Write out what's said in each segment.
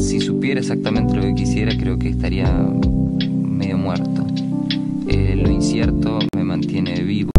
si supiera exactamente lo que quisiera, creo que estaría medio muerto. Eh, lo incierto me mantiene vivo.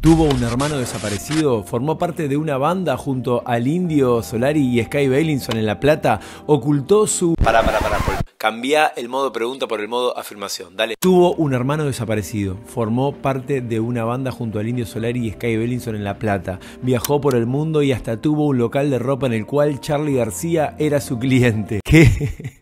Tuvo un hermano desaparecido, formó parte de una banda junto al indio Solari y Sky Bailinson en La Plata, ocultó su... Pará, pará, pará, Cambia el modo pregunta por el modo afirmación. Dale. Tuvo un hermano desaparecido. Formó parte de una banda junto al Indio Solari y Sky Bellinson en La Plata. Viajó por el mundo y hasta tuvo un local de ropa en el cual Charlie García era su cliente. ¿Qué?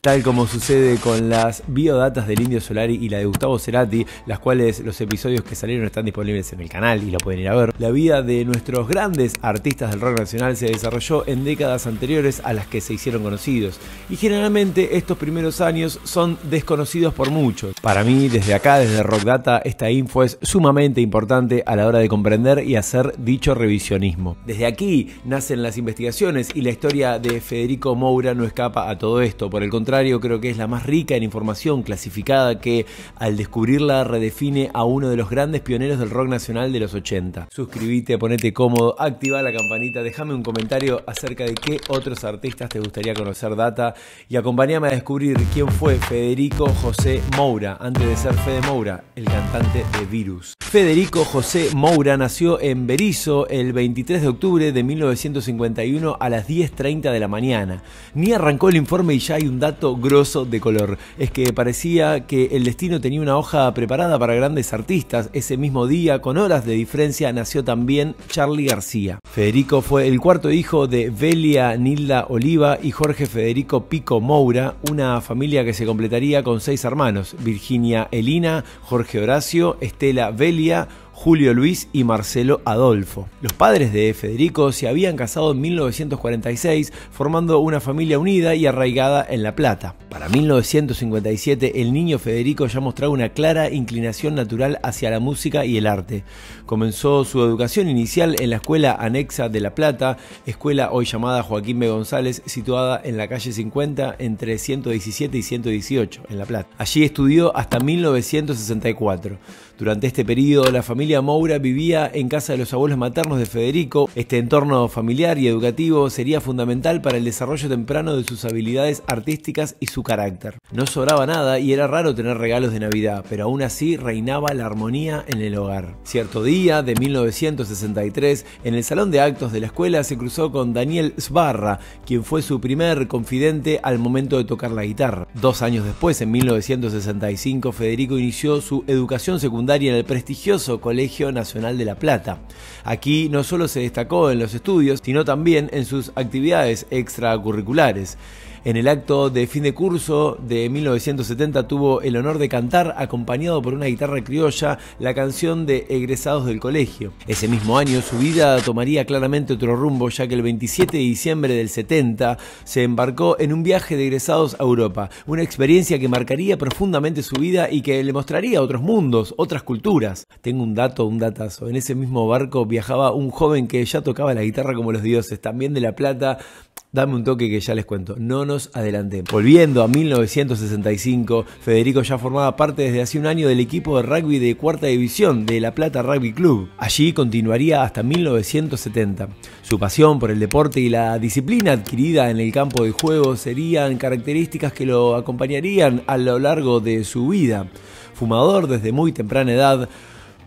Tal como sucede con las biodatas del Indio Solari y la de Gustavo Cerati, las cuales los episodios que salieron están disponibles en el canal y lo pueden ir a ver, la vida de nuestros grandes artistas del rock nacional se desarrolló en décadas anteriores a las que se hicieron conocidos. Y generalmente estos primeros años son desconocidos por muchos. Para mí, desde acá, desde Rock Data, esta info es sumamente importante a la hora de comprender y hacer dicho revisionismo. Desde aquí nacen las investigaciones y la historia de Federico Moura no escapa a todo esto al contrario, creo que es la más rica en información clasificada que al descubrirla redefine a uno de los grandes pioneros del rock nacional de los 80. Suscríbete, ponete cómodo, activa la campanita, déjame un comentario acerca de qué otros artistas te gustaría conocer data y acompáñame a descubrir quién fue Federico José Moura, antes de ser Fede Moura, el cantante de Virus. Federico José Moura nació en Berizo el 23 de octubre de 1951 a las 10.30 de la mañana. Ni arrancó el informe y ya hay un dato grosso de color. Es que parecía que el destino tenía una hoja preparada para grandes artistas. Ese mismo día, con horas de diferencia, nació también Charlie García. Federico fue el cuarto hijo de Velia Nilda Oliva y Jorge Federico Pico Moura, una familia que se completaría con seis hermanos, Virginia Elina, Jorge Horacio, Estela Velia, Julio Luis y Marcelo Adolfo. Los padres de Federico se habían casado en 1946, formando una familia unida y arraigada en La Plata. Para 1957, el niño Federico ya mostraba una clara inclinación natural hacia la música y el arte. Comenzó su educación inicial en la escuela anexa de La Plata, escuela hoy llamada Joaquín B. González, situada en la calle 50 entre 117 y 118, en La Plata. Allí estudió hasta 1964. Durante este periodo, la familia Moura vivía en casa de los abuelos maternos de Federico. Este entorno familiar y educativo sería fundamental para el desarrollo temprano de sus habilidades artísticas y su carácter. No sobraba nada y era raro tener regalos de Navidad, pero aún así reinaba la armonía en el hogar. Cierto día de 1963, en el salón de actos de la escuela se cruzó con Daniel Sbarra, quien fue su primer confidente al momento de tocar la guitarra. Dos años después, en 1965, Federico inició su educación secundaria en el prestigioso Colegio Nacional de La Plata. Aquí no solo se destacó en los estudios, sino también en sus actividades extracurriculares. En el acto de fin de curso de 1970 tuvo el honor de cantar, acompañado por una guitarra criolla, la canción de egresados del colegio. Ese mismo año su vida tomaría claramente otro rumbo, ya que el 27 de diciembre del 70 se embarcó en un viaje de egresados a Europa, una experiencia que marcaría profundamente su vida y que le mostraría otros mundos, otras culturas. Tengo un dato, un datazo. En ese mismo barco viajaba un joven que ya tocaba la guitarra como los dioses, también de La Plata, Dame un toque que ya les cuento. No nos adelantemos. Volviendo a 1965, Federico ya formaba parte desde hace un año del equipo de rugby de cuarta división de La Plata Rugby Club. Allí continuaría hasta 1970. Su pasión por el deporte y la disciplina adquirida en el campo de juego serían características que lo acompañarían a lo largo de su vida. Fumador desde muy temprana edad,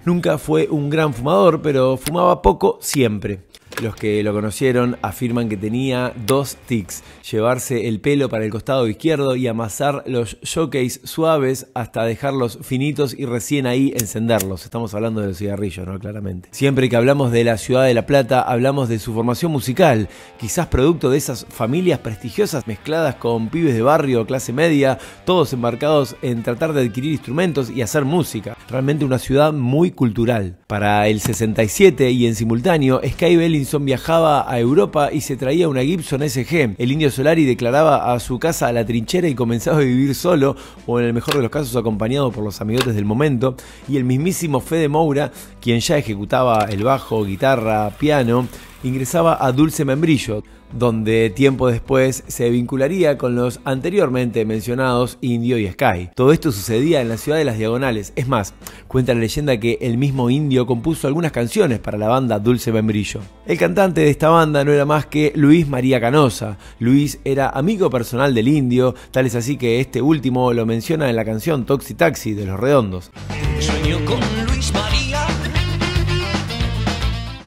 nunca fue un gran fumador, pero fumaba poco siempre. Los que lo conocieron afirman que tenía dos tics, llevarse el pelo para el costado izquierdo y amasar los showcase suaves hasta dejarlos finitos y recién ahí encenderlos. Estamos hablando de los cigarrillos ¿no? Claramente. Siempre que hablamos de la ciudad de La Plata, hablamos de su formación musical, quizás producto de esas familias prestigiosas mezcladas con pibes de barrio, clase media, todos embarcados en tratar de adquirir instrumentos y hacer música. Realmente una ciudad muy cultural. Para el 67 y en simultáneo, Sky Bell viajaba a Europa y se traía una Gibson SG. El indio Solari declaraba a su casa a la trinchera y comenzaba a vivir solo, o en el mejor de los casos acompañado por los amigotes del momento. Y el mismísimo Fede Moura, quien ya ejecutaba el bajo, guitarra, piano, ingresaba a Dulce Membrillo, donde tiempo después se vincularía con los anteriormente mencionados Indio y Sky. Todo esto sucedía en la ciudad de las Diagonales. Es más, cuenta la leyenda que el mismo Indio compuso algunas canciones para la banda Dulce Membrillo. El cantante de esta banda no era más que Luis María Canosa. Luis era amigo personal del Indio, tal es así que este último lo menciona en la canción Toxi Taxi de Los Redondos. Sueño con Luis María.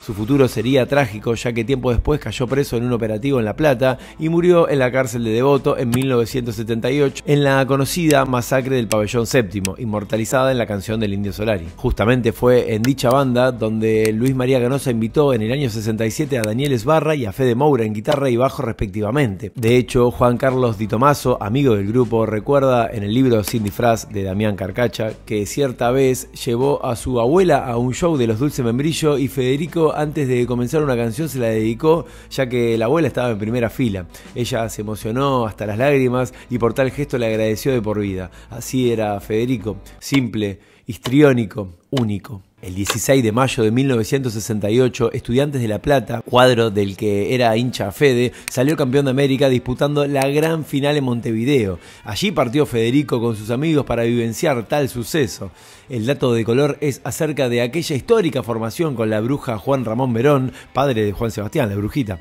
Su futuro sería trágico ya que tiempo después cayó preso en un operativo en La Plata y murió en la cárcel de Devoto en 1978 en la conocida masacre del pabellón séptimo, inmortalizada en la canción del Indio Solari. Justamente fue en dicha banda donde Luis María Ganosa invitó en el año 67 a Daniel Esbarra y a Fede Moura en guitarra y bajo respectivamente. De hecho, Juan Carlos Di Tomaso, amigo del grupo, recuerda en el libro Sin disfraz de Damián Carcacha que cierta vez llevó a su abuela a un show de los Dulce Membrillo y Federico antes de comenzar una canción se la dedicó ya que la abuela estaba en primera fila. Ella se emocionó hasta las lágrimas y por tal gesto le agradeció de por vida. Así era Federico, simple, histriónico, único. El 16 de mayo de 1968, Estudiantes de La Plata, cuadro del que era hincha Fede, salió campeón de América disputando la gran final en Montevideo. Allí partió Federico con sus amigos para vivenciar tal suceso. El dato de color es acerca de aquella histórica formación con la bruja Juan Ramón Verón, padre de Juan Sebastián, la brujita.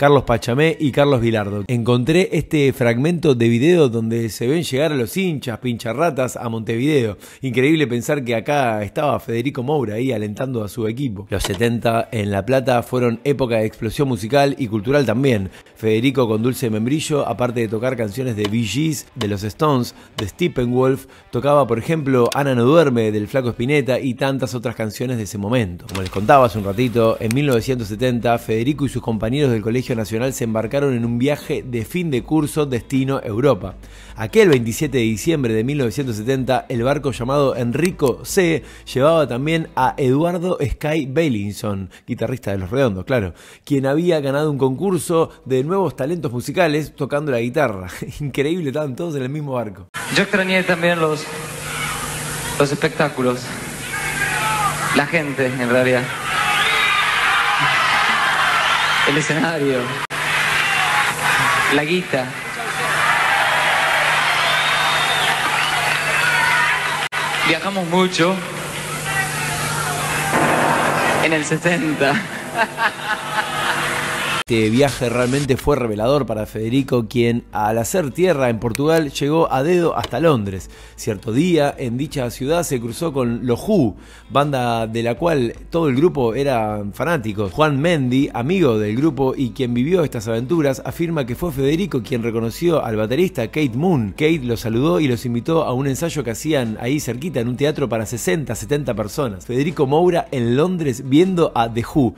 Carlos Pachamé y Carlos Vilardo. Encontré este fragmento de video donde se ven llegar a los hinchas, pincharratas, a Montevideo. Increíble pensar que acá estaba Federico Moura ahí alentando a su equipo. Los 70 en La Plata fueron época de explosión musical y cultural también. Federico con Dulce Membrillo, aparte de tocar canciones de Bee de los Stones, de Steppenwolf, tocaba por ejemplo Ana no duerme del Flaco Spinetta y tantas otras canciones de ese momento. Como les contaba hace un ratito, en 1970 Federico y sus compañeros del colegio Nacional se embarcaron en un viaje de fin de curso destino Europa. Aquel 27 de diciembre de 1970, el barco llamado Enrico C llevaba también a Eduardo Sky Bellinson, guitarrista de Los Redondos, claro, quien había ganado un concurso de nuevos talentos musicales tocando la guitarra. Increíble, estaban todos en el mismo barco. Yo extrañé también los, los espectáculos, la gente en realidad el escenario, la guita. Viajamos mucho en el 60. Este viaje realmente fue revelador para Federico, quien al hacer tierra en Portugal llegó a dedo hasta Londres. Cierto día, en dicha ciudad, se cruzó con Lo Who, banda de la cual todo el grupo era fanático. Juan Mendy, amigo del grupo y quien vivió estas aventuras, afirma que fue Federico quien reconoció al baterista Kate Moon. Kate los saludó y los invitó a un ensayo que hacían ahí cerquita en un teatro para 60, 70 personas. Federico Moura en Londres viendo a The Who.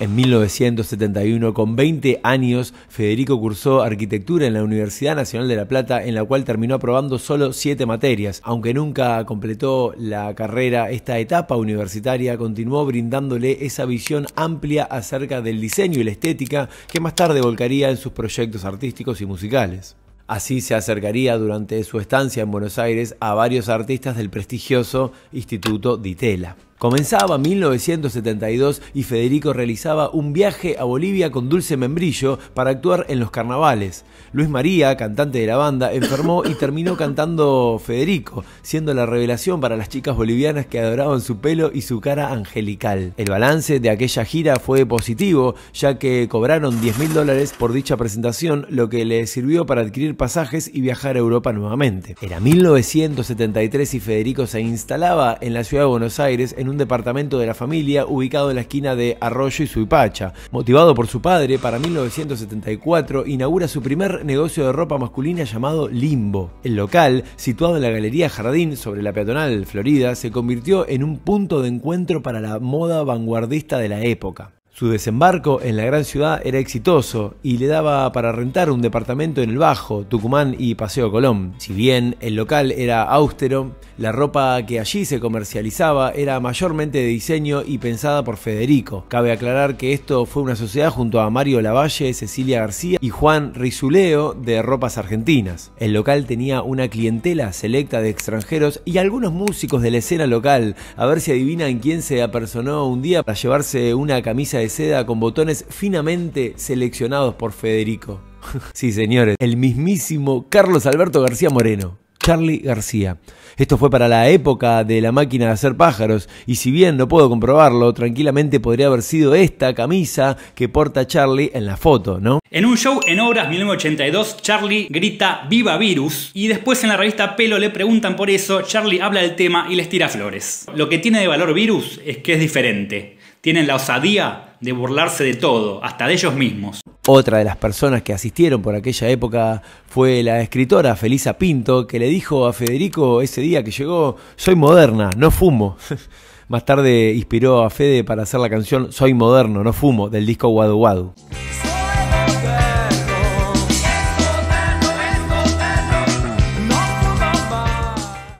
En 1971, con 20 años, Federico cursó arquitectura en la Universidad Nacional de La Plata, en la cual terminó aprobando solo 7 materias. Aunque nunca completó la carrera, esta etapa universitaria continuó brindándole esa visión amplia acerca del diseño y la estética que más tarde volcaría en sus proyectos artísticos y musicales. Así se acercaría durante su estancia en Buenos Aires a varios artistas del prestigioso Instituto Ditela. Comenzaba 1972 y Federico realizaba un viaje a Bolivia con Dulce Membrillo para actuar en los carnavales. Luis María, cantante de la banda, enfermó y terminó cantando Federico, siendo la revelación para las chicas bolivianas que adoraban su pelo y su cara angelical. El balance de aquella gira fue positivo, ya que cobraron 10 mil dólares por dicha presentación, lo que le sirvió para adquirir pasajes y viajar a Europa nuevamente. Era 1973 y Federico se instalaba en la ciudad de Buenos Aires en un departamento de la familia ubicado en la esquina de Arroyo y Suipacha. Motivado por su padre, para 1974 inaugura su primer negocio de ropa masculina llamado Limbo. El local, situado en la Galería Jardín sobre la peatonal Florida, se convirtió en un punto de encuentro para la moda vanguardista de la época. Su desembarco en la gran ciudad era exitoso y le daba para rentar un departamento en el Bajo, Tucumán y Paseo Colón. Si bien el local era austero, la ropa que allí se comercializaba era mayormente de diseño y pensada por Federico. Cabe aclarar que esto fue una sociedad junto a Mario Lavalle, Cecilia García y Juan Rizuleo de Ropas Argentinas. El local tenía una clientela selecta de extranjeros y algunos músicos de la escena local. A ver si adivinan quién se apersonó un día para llevarse una camisa de de seda con botones finamente seleccionados por Federico. sí, señores, el mismísimo Carlos Alberto García Moreno. Charlie García. Esto fue para la época de la máquina de hacer pájaros, y si bien no puedo comprobarlo, tranquilamente podría haber sido esta camisa que porta Charlie en la foto, ¿no? En un show en Obras 1982, Charlie grita Viva Virus, y después en la revista Pelo le preguntan por eso, Charlie habla del tema y les tira flores. Lo que tiene de valor Virus es que es diferente tienen la osadía de burlarse de todo, hasta de ellos mismos. Otra de las personas que asistieron por aquella época fue la escritora Felisa Pinto, que le dijo a Federico ese día que llegó, soy moderna, no fumo. Más tarde inspiró a Fede para hacer la canción Soy moderno, no fumo, del disco Wadu Wadu.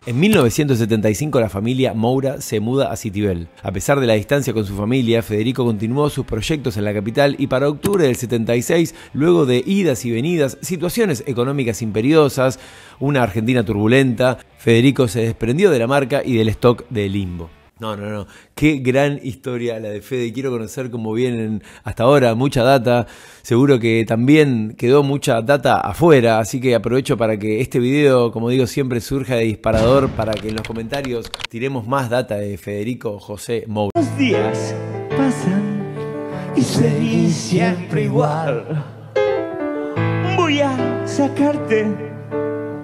En 1975 la familia Moura se muda a Citibel. A pesar de la distancia con su familia, Federico continuó sus proyectos en la capital y para octubre del 76, luego de idas y venidas, situaciones económicas imperiosas, una Argentina turbulenta, Federico se desprendió de la marca y del stock de Limbo. No, no, no. Qué gran historia la de Fede. Quiero conocer cómo vienen hasta ahora mucha data. Seguro que también quedó mucha data afuera, así que aprovecho para que este video, como digo, siempre surja de disparador para que en los comentarios tiremos más data de Federico José Moura. Los días pasan y seguí siempre igual. Voy a sacarte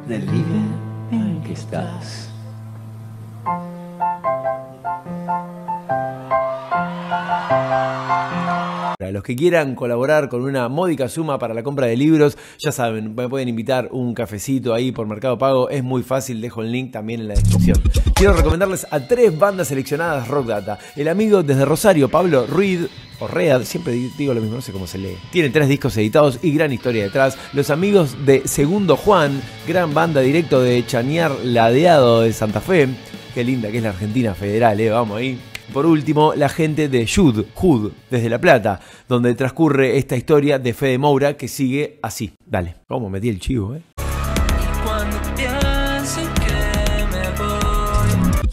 del libre en que estás. los que quieran colaborar con una módica suma para la compra de libros, ya saben, me pueden invitar un cafecito ahí por Mercado Pago, es muy fácil, dejo el link también en la descripción. Quiero recomendarles a tres bandas seleccionadas Rock Data. El amigo desde Rosario, Pablo Ruiz o siempre digo lo mismo, no sé cómo se lee. Tiene tres discos editados y gran historia detrás. Los amigos de Segundo Juan, gran banda directo de Chaniar Ladeado de Santa Fe. Qué linda que es la Argentina Federal, eh, vamos ahí. Y Por último, la gente de Jud, Jud, desde La Plata, donde transcurre esta historia de Fe de Moura que sigue así. Dale. ¿Cómo metí el chivo, eh?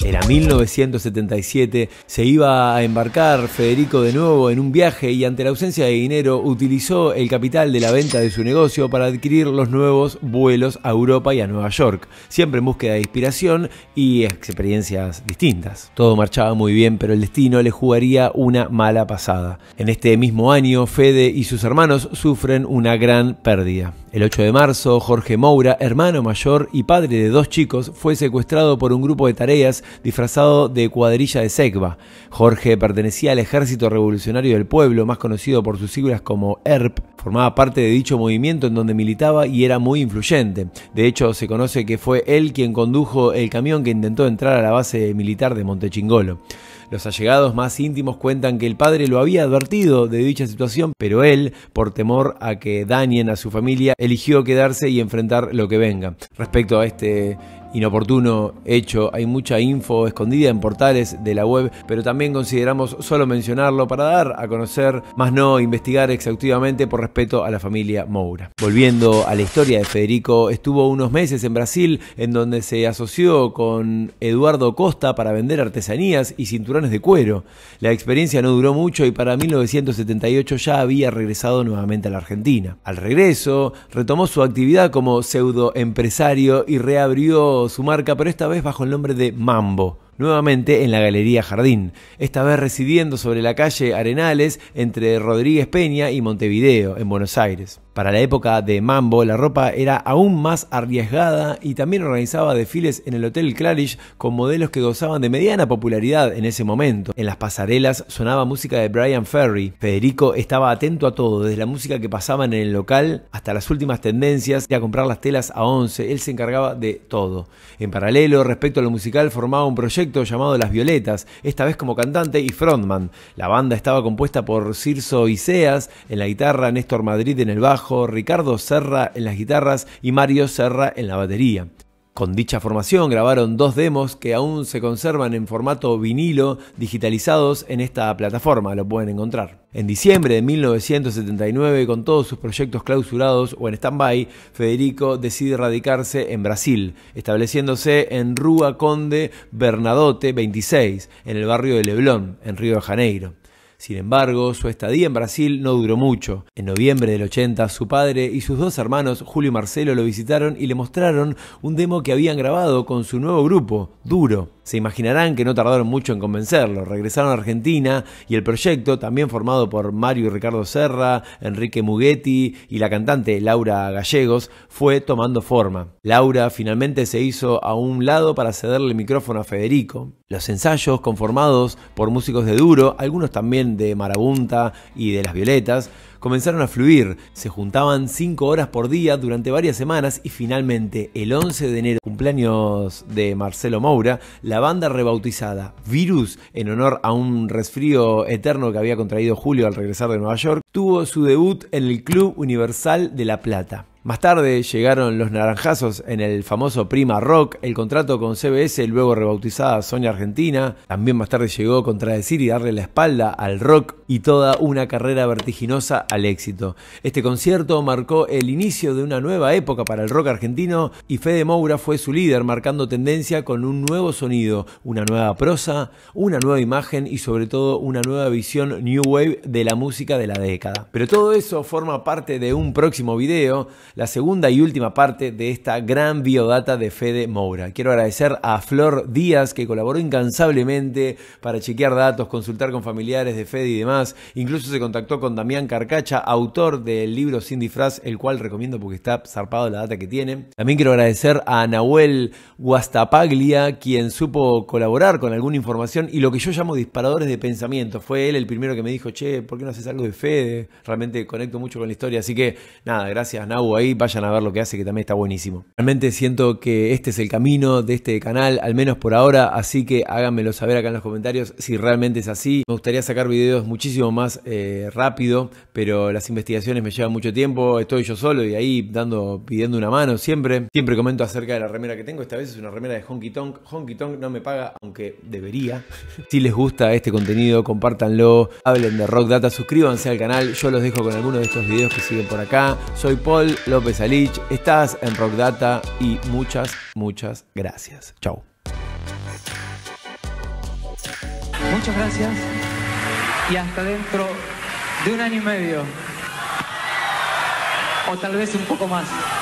Era 1977, se iba a embarcar Federico de nuevo en un viaje y ante la ausencia de dinero utilizó el capital de la venta de su negocio para adquirir los nuevos vuelos a Europa y a Nueva York, siempre en búsqueda de inspiración y experiencias distintas. Todo marchaba muy bien, pero el destino le jugaría una mala pasada. En este mismo año, Fede y sus hermanos sufren una gran pérdida. El 8 de marzo, Jorge Moura, hermano mayor y padre de dos chicos, fue secuestrado por un grupo de tareas disfrazado de cuadrilla de Secba. Jorge pertenecía al Ejército Revolucionario del Pueblo, más conocido por sus siglas como ERP. Formaba parte de dicho movimiento en donde militaba y era muy influyente. De hecho, se conoce que fue él quien condujo el camión que intentó entrar a la base militar de Montechingolo. Los allegados más íntimos cuentan que el padre lo había advertido de dicha situación, pero él, por temor a que dañen a su familia, eligió quedarse y enfrentar lo que venga. Respecto a este inoportuno hecho. Hay mucha info escondida en portales de la web, pero también consideramos solo mencionarlo para dar a conocer, más no investigar exhaustivamente por respeto a la familia Moura. Volviendo a la historia de Federico, estuvo unos meses en Brasil en donde se asoció con Eduardo Costa para vender artesanías y cinturones de cuero. La experiencia no duró mucho y para 1978 ya había regresado nuevamente a la Argentina. Al regreso, retomó su actividad como pseudo empresario y reabrió su marca, pero esta vez bajo el nombre de Mambo, nuevamente en la Galería Jardín, esta vez residiendo sobre la calle Arenales entre Rodríguez Peña y Montevideo, en Buenos Aires. Para la época de Mambo, la ropa era aún más arriesgada y también organizaba desfiles en el Hotel Claridge con modelos que gozaban de mediana popularidad en ese momento. En las pasarelas sonaba música de Brian Ferry. Federico estaba atento a todo, desde la música que pasaban en el local hasta las últimas tendencias y a comprar las telas a 11. Él se encargaba de todo. En paralelo, respecto a lo musical, formaba un proyecto llamado Las Violetas, esta vez como cantante y frontman. La banda estaba compuesta por Cirso Iseas en la guitarra, Néstor Madrid en el bajo, Ricardo Serra en las guitarras y Mario Serra en la batería. Con dicha formación grabaron dos demos que aún se conservan en formato vinilo digitalizados en esta plataforma, lo pueden encontrar. En diciembre de 1979, con todos sus proyectos clausurados o en stand-by, Federico decide radicarse en Brasil, estableciéndose en Rua Conde Bernadote 26, en el barrio de Leblon, en Río de Janeiro. Sin embargo, su estadía en Brasil no duró mucho. En noviembre del 80, su padre y sus dos hermanos, Julio y Marcelo, lo visitaron y le mostraron un demo que habían grabado con su nuevo grupo, Duro. Se imaginarán que no tardaron mucho en convencerlo. Regresaron a Argentina y el proyecto, también formado por Mario y Ricardo Serra, Enrique Mughetti y la cantante Laura Gallegos, fue tomando forma. Laura finalmente se hizo a un lado para cederle el micrófono a Federico. Los ensayos, conformados por músicos de duro, algunos también de Marabunta y de Las Violetas, comenzaron a fluir. Se juntaban cinco horas por día durante varias semanas y finalmente, el 11 de enero, cumpleaños de Marcelo Moura, la la banda rebautizada Virus, en honor a un resfrío eterno que había contraído Julio al regresar de Nueva York, tuvo su debut en el Club Universal de La Plata. Más tarde llegaron los naranjazos en el famoso Prima Rock, el contrato con CBS, luego rebautizada Sony Argentina. También más tarde llegó contradecir y darle la espalda al rock y toda una carrera vertiginosa al éxito. Este concierto marcó el inicio de una nueva época para el rock argentino y Fede Moura fue su líder, marcando tendencia con un nuevo sonido, una nueva prosa, una nueva imagen y sobre todo una nueva visión New Wave de la música de la década. Pero todo eso forma parte de un próximo video la segunda y última parte de esta gran biodata de Fede Moura. Quiero agradecer a Flor Díaz que colaboró incansablemente para chequear datos, consultar con familiares de Fede y demás. Incluso se contactó con Damián Carcacha, autor del libro Sin Disfraz, el cual recomiendo porque está zarpado la data que tiene. También quiero agradecer a Nahuel Guastapaglia, quien supo colaborar con alguna información y lo que yo llamo disparadores de pensamiento. Fue él el primero que me dijo, che, ¿por qué no haces algo de Fede? Realmente conecto mucho con la historia. Así que nada, gracias Nahu ahí vayan a ver lo que hace, que también está buenísimo. Realmente siento que este es el camino de este canal, al menos por ahora, así que háganmelo saber acá en los comentarios si realmente es así. Me gustaría sacar videos muchísimo más eh, rápido, pero las investigaciones me llevan mucho tiempo, estoy yo solo y ahí dando, pidiendo una mano siempre. Siempre comento acerca de la remera que tengo, esta vez es una remera de Honky Tonk. Honky Tonk no me paga, aunque debería. si les gusta este contenido, compartanlo hablen de Rock Data, suscríbanse al canal, yo los dejo con alguno de estos videos que siguen por acá. Soy Paul, López Estás en Rock y muchas, muchas gracias. Chao. Muchas gracias y hasta dentro de un año y medio. O tal vez un poco más.